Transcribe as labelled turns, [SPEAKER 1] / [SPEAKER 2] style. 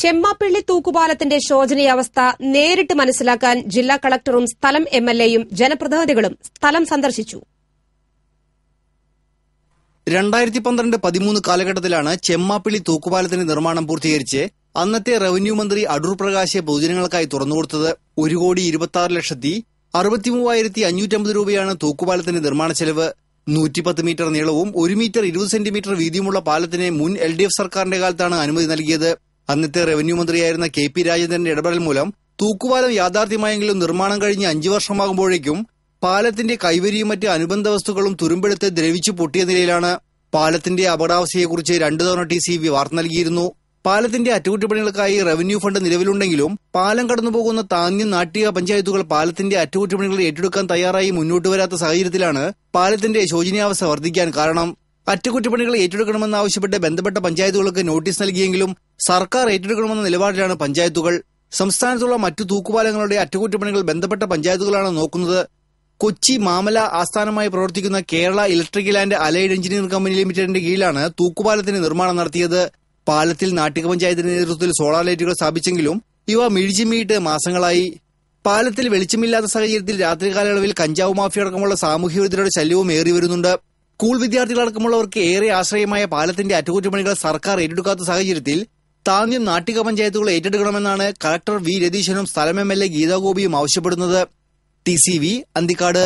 [SPEAKER 1] ചെമ്മാപ്പള്ളി തൂക്കുപാലത്തിന്റെ ശോചനീയാവസ്ഥ നേരിട്ട് മനസ്സിലാക്കാൻ ജില്ലാ കളക്ടറും സ്ഥലം എം എൽ എയും ജനപ്രതിനിധികളും സ്ഥലം സന്ദർശിച്ചു
[SPEAKER 2] രണ്ടായിരത്തി പന്ത്രണ്ട് പതിമൂന്ന് കാലഘട്ടത്തിലാണ് ചെമ്മാപ്പിള്ളി തൂക്കുപാലത്തിന്റെ നിർമ്മാണം പൂർത്തീകരിച്ച് അന്നത്തെ റവന്യൂ മന്ത്രി അടൂർ പ്രകാശ് പൊതുജനങ്ങൾക്കായി തുറന്നുകൊടുത്തത് ഒരു കോടി ഇരുപത്തി ആറ് ലക്ഷത്തി അറുപത്തിമൂവായിരത്തി അഞ്ഞൂറ്റമ്പത് രൂപയാണ് തൂക്കുപാലത്തിന്റെ നിർമ്മാണ ചെലവ് നൂറ്റിപ്പത്ത് മീറ്റർ നീളവും ഒരു മീറ്റർ ഇരുപത് സെന്റിമീറ്റർ വീതിയുമുള്ള പാലത്തിന് മുൻ എൽ ഡി എഫ് സർക്കാരിന്റെ കാലത്താണ് അനുമതി നൽകിയത് അന്നത്തെ റവന്യൂ മന്ത്രിയായിരുന്ന കെ പി രാജേന്ദ്രന്റെ ഇടപെടൽ മൂലം തൂക്കുപാലം യാഥാർത്ഥ്യമായെങ്കിലും നിർമ്മാണം കഴിഞ്ഞ് അഞ്ചു വർഷമാകുമ്പോഴേക്കും പാലത്തിന്റെ കൈവരിയും മറ്റ് അനുബന്ധ വസ്തുക്കളും തുരുമ്പെടുത്ത് ദ്രവിച്ചു പൊട്ടിയ നിലയിലാണ് പാലത്തിന്റെ അപകടാവസ്ഥയെക്കുറിച്ച് രണ്ടു തവണ ടി സി വാർത്ത നൽകിയിരുന്നു പാലത്തിന്റെ അറ്റകുറ്റപ്പണികൾക്കായി റവന്യൂ ഫണ്ട് നിലവിലുണ്ടെങ്കിലും പാലം കടന്നുപോകുന്ന താന്യം നാട്ടിക പഞ്ചായത്തുകൾ പാലത്തിന്റെ അറ്റകുറ്റപ്പണികൾ ഏറ്റെടുക്കാൻ തയ്യാറായി മുന്നോട്ട് വരാത്ത സാഹചര്യത്തിലാണ് പാലത്തിന്റെ ശോചനീയാവസ്ഥ വർദ്ധിക്കാൻ കാരണം അറ്റകുറ്റപ്പണികൾ ഏറ്റെടുക്കണമെന്നാവശ്യപ്പെട്ട് ബന്ധപ്പെട്ട പഞ്ചായത്തുകൾക്ക് നോട്ടീസ് നൽകിയെങ്കിലും സർക്കാർ ഏറ്റെടുക്കണമെന്ന നിലപാടിലാണ് പഞ്ചായത്തുകൾ സംസ്ഥാനത്തുള്ള മറ്റു തൂക്കുപാലങ്ങളുടെ അറ്റകുറ്റപ്പണികൾ ബന്ധപ്പെട്ട പഞ്ചായത്തുകളാണ് നോക്കുന്നത് കൊച്ചി മാമല ആസ്ഥാനമായി പ്രവർത്തിക്കുന്ന Kerala electrical and allied engineering company ലിമിറ്റഡിന്റെ കീഴിലാണ് തൂക്കുപാലത്തിന് നിർമ്മാണം നടത്തിയത് പാലത്തിൽ നാട്ടിക പഞ്ചായത്തിന്റെ നേതൃത്വത്തിൽ സോളാർ ലൈറ്റുകൾ സ്ഥാപിച്ചെങ്കിലും ഇവ മിഴിച്ചുമീട്ട് മാസങ്ങളായി പാലത്തിൽ വെളിച്ചമില്ലാത്ത സാഹചര്യത്തിൽ രാത്രി കാലയളവിൽ കഞ്ചാവ് മാഫിയ അടക്കമുള്ള സാമൂഹ്യ വിരുദ്ധരുടെ ശല്യവും ഏറി വരുന്നുണ്ട് സ്കൂൾ വിദ്യാർത്ഥികളടക്കമുള്ളവർക്ക് ഏറെ ആശ്രയമായ പാലത്തിന്റെ അറ്റകുറ്റപ്പണികൾ സർക്കാർ ഏറ്റെടുക്കാത്ത സാഹചര്യത്തിൽ താന്യം നാട്ടിക പഞ്ചായത്തുകൾ ഏറ്റെടുക്കണമെന്നാണ് കളക്ടർ വി രതീശനും സ്ഥലം എം എൽ എ ഗീതാഗോപിയും ആവശ്യപ്പെടുന്നത് ടി സി വി അന്തിക്കാട്